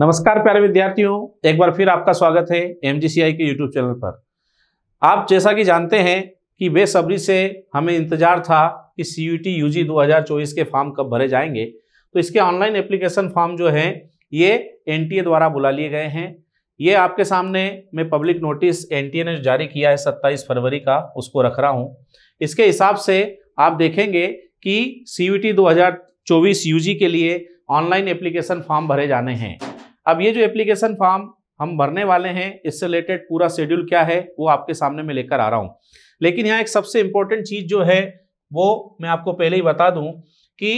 नमस्कार प्यारे विद्यार्थियों एक बार फिर आपका स्वागत है एम के यूट्यूब चैनल पर आप जैसा कि जानते हैं कि बेसब्री से हमें इंतजार था कि C U T U U G form कब भरे जाएंगे तो इसके ऑनलाइन एप्लीकेशन फॉर्म जो हैं ये एन द्वारा बुला लिए गए हैं ये आपके सामने मैं पब्लिक नोटिस एन ने जारी किया है सत्ताईस फरवरी का उसको रख रहा हूँ इसके हिसाब से आप देखेंगे कि सी यू टी के लिए ऑनलाइन एप्लीकेशन फॉर्म भरे जाने हैं अब ये जो एप्लीकेशन फॉर्म हम भरने वाले हैं इससे रिलेटेड पूरा शेड्यूल क्या है वो आपके सामने में लेकर आ रहा हूँ लेकिन यहाँ एक सबसे इम्पोर्टेंट चीज़ जो है वो मैं आपको पहले ही बता दूँ कि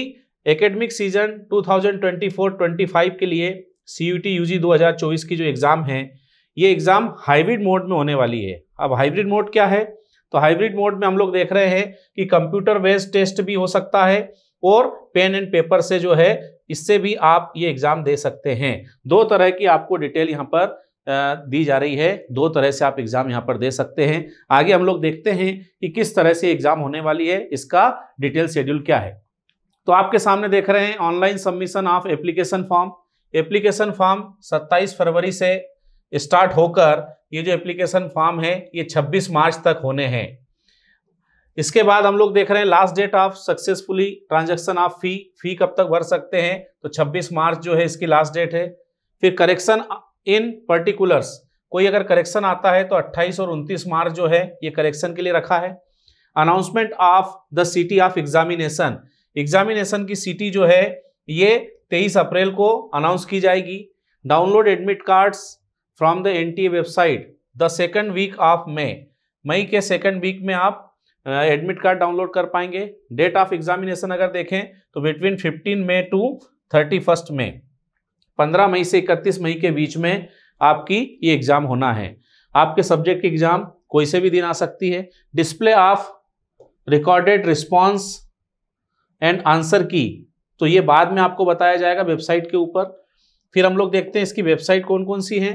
एकेडमिक सीजन 2024-25 के लिए सी यू टी यू की जो एग्ज़ाम है ये एग्ज़ाम हाइब्रिड मोड में होने वाली है अब हाइब्रिड मोड क्या है तो हाइब्रिड मोड में हम लोग देख रहे हैं कि कंप्यूटर बेस्ड टेस्ट भी हो सकता है और पेन एंड पेपर से जो है इससे भी आप ये एग्ज़ाम दे सकते हैं दो तरह की आपको डिटेल यहाँ पर दी जा रही है दो तरह से आप एग्ज़ाम यहाँ पर दे सकते हैं आगे हम लोग देखते हैं कि किस तरह से एग्ज़ाम होने वाली है इसका डिटेल शेड्यूल क्या है तो आपके सामने देख रहे हैं online submission of application form application form 27 फरवरी से स्टार्ट होकर ये जो एप्लीकेशन फॉर्म है ये 26 मार्च तक होने हैं इसके बाद हम लोग देख रहे हैं last date of successfully transaction of fee fee कब तक भर सकते हैं तो 26 मार्च जो है इसकी लास्ट डेट है फिर करेक्शन इन पर्टिकुलर्स कोई अगर करेक्शन आता है तो 28 और 29 मार्च जो है ये करेक्शन के लिए रखा है announcement of the city of examination examination की सिटी जो है ये 23 अप्रैल को अनाउंस की जाएगी download admit cards from the NTA website the second week of May मई के सेकेंड वीक में आप एडमिट कार्ड डाउनलोड कर पाएंगे डेट ऑफ एग्जामिनेशन अगर देखें तो between fifteen May to thirty first May पंद्रह मई से इकतीस मई के बीच में आपकी ये एग्ज़ाम होना है आपके सब्जेक्ट की एग्ज़ाम कोई से भी दिन आ सकती है display of recorded response and answer key तो ये बाद में आपको बताया जाएगा वेबसाइट के ऊपर फिर हम लोग देखते हैं इसकी वेबसाइट कौन कौन सी है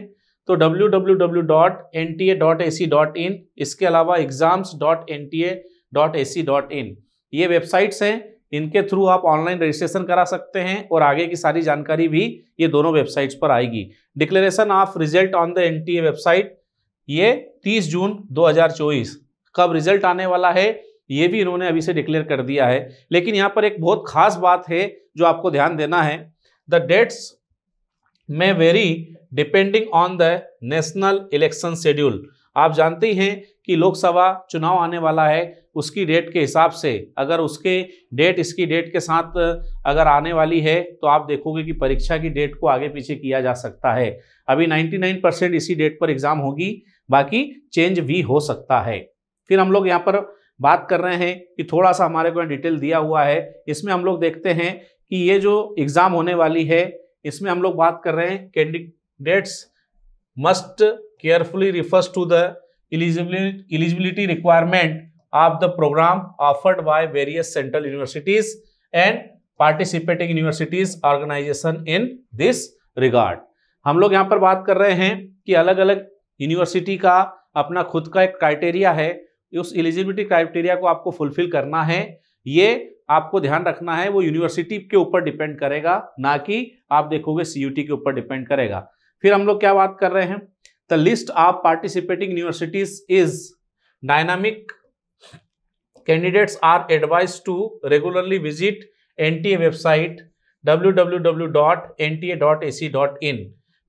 तो W W W dot N T A dot A C dot in इसके अलावा exams dot N T A dot A C dot in ये वेबसाइट्स हैं इनके थ्रू आप ऑनलाइन रजिस्ट्रेशन करा सकते हैं और आगे की सारी जानकारी भी ये दोनों वेबसाइट्स पर आएगी declaration of result on the N T A website ये 30 जून 2024 कब रिजल्ट आने वाला है ये भी इन्होंने अभी से डिक्लेयर कर दिया है लेकिन यहाँ पर एक बहुत खास बात है जो आपको ध्यान देना है the dates may vary depending on the national election schedule आप जानते हैं कि लोकसभा चुनाव आने वाला है उसकी डेट के हिसाब से अगर उसके डेट इसकी डेट के साथ अगर आने वाली है तो आप देखोगे कि परीक्षा की डेट को आगे पीछे किया जा सकता है अभी 99 परसेंट इसी डेट पर एग्ज़ाम होगी बाकी चेंज भी हो सकता है फिर हम लोग यहाँ पर बात कर रहे हैं कि थोड़ा सा हमारे को डिटेल दिया हुआ है इसमें हम लोग देखते हैं कि ये जो एग्ज़ाम होने वाली है इसमें हम लोग बात कर रहे हैं candidates must carefully refers to the eligibility eligibility requirement of the program offered by various central universities and participating universities organisation in this regard हम लोग यहाँ पर बात कर रहे हैं कि अलग अलग यूनिवर्सिटी का अपना खुद का एक क्राइटेरिया है उस एलिजिबिलिटी क्राइटेरिया को आपको फुलफिल करना है ये आपको ध्यान रखना है वो यूनिवर्सिटी के ऊपर डिपेंड करेगा ना कि आप देखोगे सी के ऊपर डिपेंड करेगा फिर हम लोग क्या बात कर रहे हैं the list of participating universities is dynamic candidates are advise to regularly visit N T A website W W W dot dot dot N T A A C in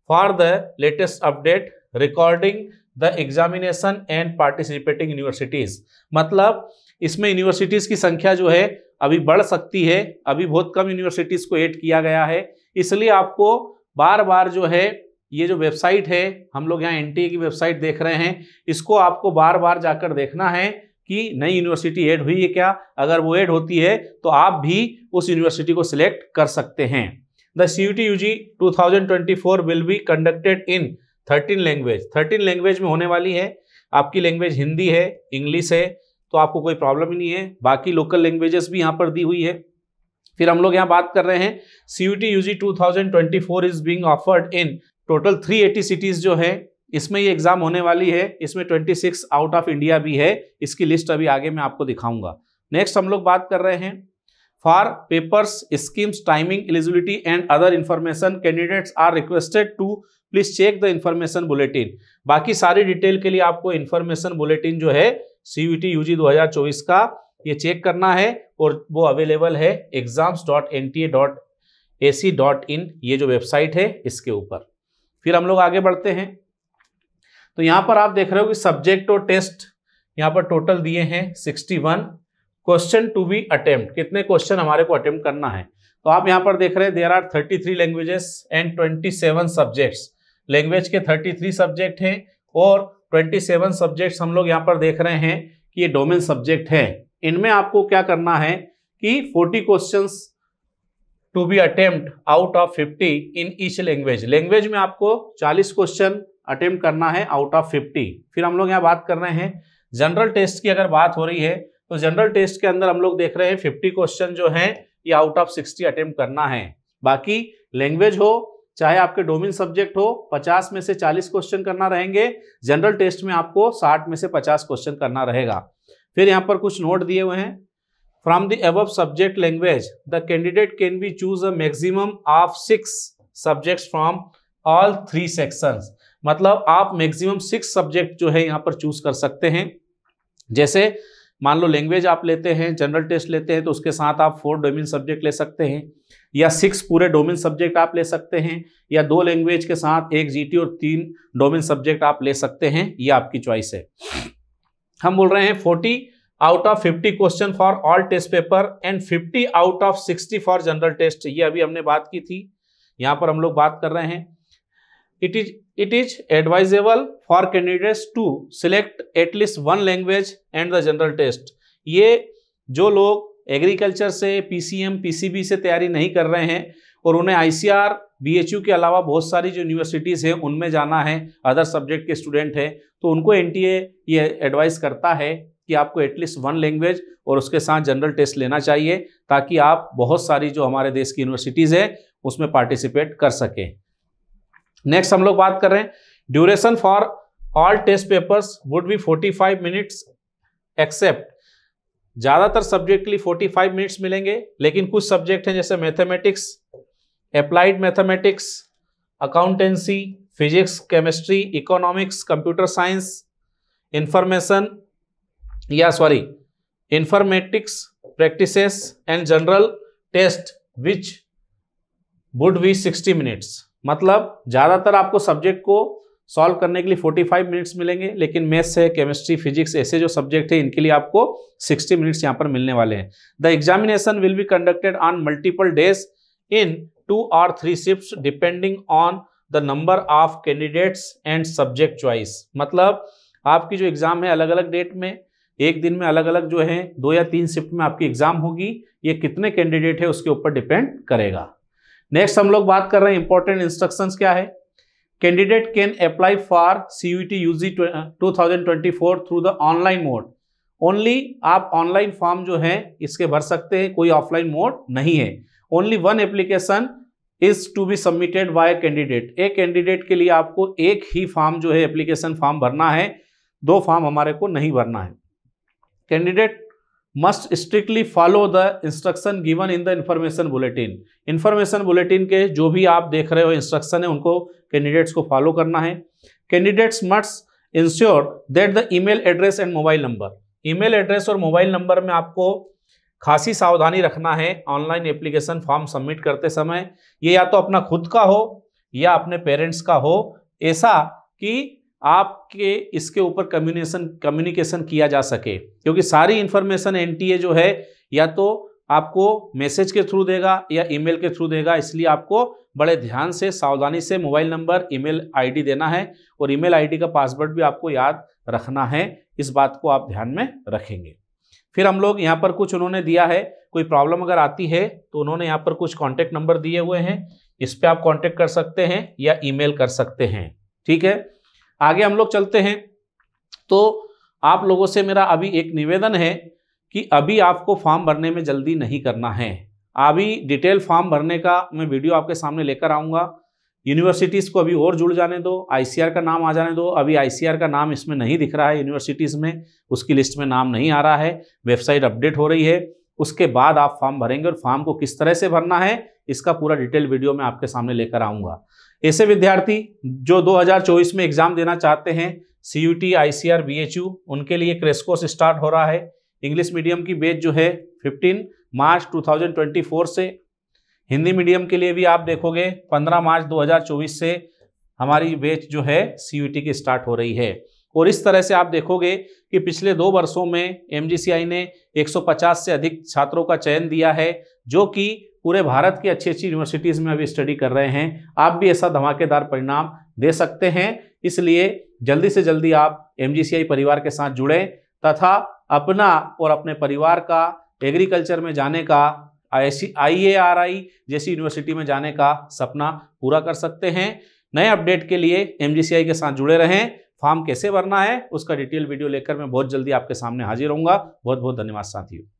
for the latest update regarding the examination and participating universities मतलब इसमें universities की संख्या जो है अभी बढ़ सकती है अभी बहुत कम यूनिवर्सिटीज़ को ऐड किया गया है इसलिए आपको बार बार जो है ये जो वेबसाइट है हम लोग यहाँ एन की वेबसाइट देख रहे हैं इसको आपको बार बार जाकर देखना है कि नई यूनिवर्सिटी ऐड हुई है क्या अगर वो ऐड होती है तो आप भी उस यूनिवर्सिटी को सिलेक्ट कर सकते हैं the C U T U G two thousand twenty four will be conducted in thirteen language thirteen language में होने वाली है आपकी लैंग्वेज हिंदी है इंग्लिश है तो आपको कोई प्रॉब्लम ही नहीं है बाकी लोकल लैंग्वेजेस भी यहाँ पर दी हुई है फिर हम लोग यहाँ बात कर रहे हैं C U T U G two thousand twenty four is being offered in total three eighty cities जो है इसमें ये एग्ज़ाम होने वाली है इसमें twenty six out of India भी है इसकी लिस्ट अभी आगे मैं आपको दिखाऊंगा नेक्स्ट हम लोग बात कर रहे हैं for papers schemes timing eligibility and other information candidates are requested to please check the information bulletin बाकी सारी डिटेल के लिए आपको इन्फॉर्मेशन बुलेटिन जो है सीयूटी यूजी 2024 का ये चेक करना है और वो अवेलेबल है exams dot N T A dot A C dot in ये जो वेबसाइट है इसके ऊपर फिर हम लोग आगे बढ़ते हैं तो यहाँ पर आप देख रहे हो कि सब्जेक्ट और टेस्ट यहाँ पर टोटल दिए हैं sixty one question to be attempt कितने क्वेश्चन हमारे को अटेम्प्ट करना है तो आप यहाँ पर देख रहे हैं there are thirty three languages and twenty seven subjects language के थर्टी थ्री सब्जेक्ट हैं और ट्वेंटी सेवन सब्जेक्ट्स हम लोग यहाँ पर देख रहे हैं कि ये डोमेन सब्जेक्ट है इनमें आपको क्या करना है कि forty question to be attempt out of fifty in each language language में आपको चालीस क्वेश्चन अटेम्प्ट करना है आउट ऑफ फिफ्टी फिर हम लोग यहाँ बात कर रहे हैं जनरल टेस्ट की अगर बात हो रही है तो जनरल टेस्ट के अंदर हम लोग देख रहे हैं फिफ्टी क्वेश्चन जो है ये आउट ऑफ सिक्सटी अटेम्प्ट करना है बाकी लैंग्वेज हो चाहे आपके डोमिन सब्जेक्ट हो 50 में से 40 क्वेश्चन करना रहेंगे जनरल टेस्ट में आपको 60 में से 50 क्वेश्चन करना रहेगा फिर यहाँ पर कुछ नोट दिए हुए हैं from the above subject language the candidate can be choose a maximum of six subjects from all three sections मतलब आप मैक्सिमम सिक्स सब्जेक्ट जो है यहाँ पर चूज कर सकते हैं जैसे मान लो लैंग्वेज आप लेते हैं जनरल टेस्ट लेते हैं तो उसके साथ आप फोर डोमेन सब्जेक्ट ले सकते हैं या सिक्स पूरे डोमेन सब्जेक्ट आप ले सकते हैं या दो लैंग्वेज के साथ एक जीटी और तीन डोमेन सब्जेक्ट आप ले सकते हैं ये आपकी चॉइस है हम बोल रहे हैं forty out of fifty question for all test paper and fifty out of sixty for general test ये अभी हमने बात की थी यहाँ पर हम लोग बात कर रहे हैं it is it is advisable for candidates to select at least one language and the general test ये जो लोग एग्रीकल्चर से P P C M C B से तैयारी नहीं कर रहे हैं और उन्हें I C R B H U के अलावा बहुत सारी जो यूनिवर्सिटीज़ हैं उनमें जाना है अदर सब्जेक्ट के स्टूडेंट हैं तो उनको एन टी ए ये एडवाइस करता है कि आपको एटलीस्ट वन लैंग्वेज और उसके साथ जनरल टेस्ट लेना चाहिए ताकि आप बहुत सारी जो हमारे देश की यूनिवर्सिटीज़ है उसमें पार्टिसिपेट कर सकें नेक्स्ट हम लोग बात कर रहे हैं duration for all test papers would be 45 minutes except ज़्यादातर सब्जेक्ट के लिए 45 मिनट्स मिलेंगे लेकिन कुछ सब्जेक्ट हैं जैसे mathematics applied mathematics accountancy physics chemistry economics computer science information या sorry informatics practices and general test which would be 60 minutes मतलब ज़्यादातर आपको सब्जेक्ट को सॉल्व करने के लिए 45 मिनट्स मिलेंगे लेकिन मैथ्स है केमिस्ट्री फिजिक्स ऐसे जो सब्जेक्ट है इनके लिए आपको 60 मिनट्स यहाँ पर मिलने वाले हैं the examination will be conducted on multiple days in two और three shift depending on the number of candidates and subject choice मतलब आपकी जो एग्ज़ाम है अलग अलग डेट में एक दिन में अलग अलग जो है दो या तीन शिफ्ट में आपकी एग्ज़ाम होगी ये कितने कैंडिडेट है उसके ऊपर डिपेंड करेगा नेक्स्ट हम लोग बात कर रहे हैं इंपॉर्टेंट इंस्ट्रक्शंस क्या है candidate can apply for C U T U G two through the online mode only आप ऑनलाइन फॉर्म जो है इसके भर सकते हैं कोई ऑफलाइन मोड नहीं है only one application is to be submitted by candidate एक कैंडिडेट के लिए आपको एक ही फॉर्म जो है एप्लीकेशन फॉर्म भरना है दो फॉर्म हमारे को नहीं भरना है candidate must strictly follow the instruction given in the information bulletin information bulletin के जो भी आप देख रहे हो इंस्ट्रक्शन है उनको कैंडिडेट्स को फॉलो करना है candidates must ensure that the email address and mobile number email address और मोबाइल नंबर में आपको खासी सावधानी रखना है ऑनलाइन एप्लीकेशन फॉर्म सबमिट करते समय ये या तो अपना खुद का हो या अपने पेरेंट्स का हो ऐसा कि आपके इसके ऊपर कम्युनिकेशन कम्युनिकेशन किया जा सके क्योंकि सारी इन्फॉर्मेशन एनटीए जो है या तो आपको मैसेज के थ्रू देगा या ईमेल के थ्रू देगा इसलिए आपको बड़े ध्यान से सावधानी से मोबाइल नंबर ईमेल आईडी देना है और ईमेल आईडी का पासवर्ड भी आपको याद रखना है इस बात को आप ध्यान में रखेंगे फिर हम लोग यहाँ पर कुछ उन्होंने दिया है कोई प्रॉब्लम अगर आती है तो उन्होंने यहाँ पर कुछ कॉन्टैक्ट नंबर दिए हुए हैं इस पर आप कॉन्टैक्ट कर सकते हैं या ईमेल कर सकते हैं ठीक है आगे हम लोग चलते हैं तो आप लोगों से मेरा अभी एक निवेदन है कि अभी आपको फॉर्म भरने में जल्दी नहीं करना है अभी डिटेल फॉर्म भरने का मैं वीडियो आपके सामने लेकर आऊँगा यूनिवर्सिटीज़ को अभी और जुड़ जाने दो आईसीआर का नाम आ जाने दो अभी आईसीआर का नाम इसमें नहीं दिख रहा है यूनिवर्सिटीज़ में उसकी लिस्ट में नाम नहीं आ रहा है वेबसाइट अपडेट हो रही है उसके बाद आप फॉर्म भरेंगे और फॉर्म को किस तरह से भरना है इसका पूरा डिटेल वीडियो मैं आपके सामने लेकर आऊँगा ऐसे विद्यार्थी जो 2024 में एग्जाम देना चाहते हैं C U T I C R B H U उनके लिए क्रेस कोर्स स्टार्ट हो रहा है इंग्लिश मीडियम की बेच जो है 15 मार्च 2024 से हिंदी मीडियम के लिए भी आप देखोगे 15 मार्च 2024 से हमारी बेच जो है सी की स्टार्ट हो रही है और इस तरह से आप देखोगे कि पिछले दो वर्षों में एम ने 150 से अधिक छात्रों का चयन दिया है जो कि पूरे भारत की अच्छी अच्छी यूनिवर्सिटीज़ में अभी स्टडी कर रहे हैं आप भी ऐसा धमाकेदार परिणाम दे सकते हैं इसलिए जल्दी से जल्दी आप एम परिवार के साथ जुड़ें तथा अपना और अपने परिवार का एग्रीकल्चर में जाने का ऐसी आई जैसी यूनिवर्सिटी में जाने का सपना पूरा कर सकते हैं नए अपडेट के लिए एम के साथ जुड़े रहें फॉर्म कैसे भरना है उसका डिटेल वीडियो लेकर मैं बहुत जल्दी आपके सामने हाजिर होऊंगा बहुत बहुत धन्यवाद साथियों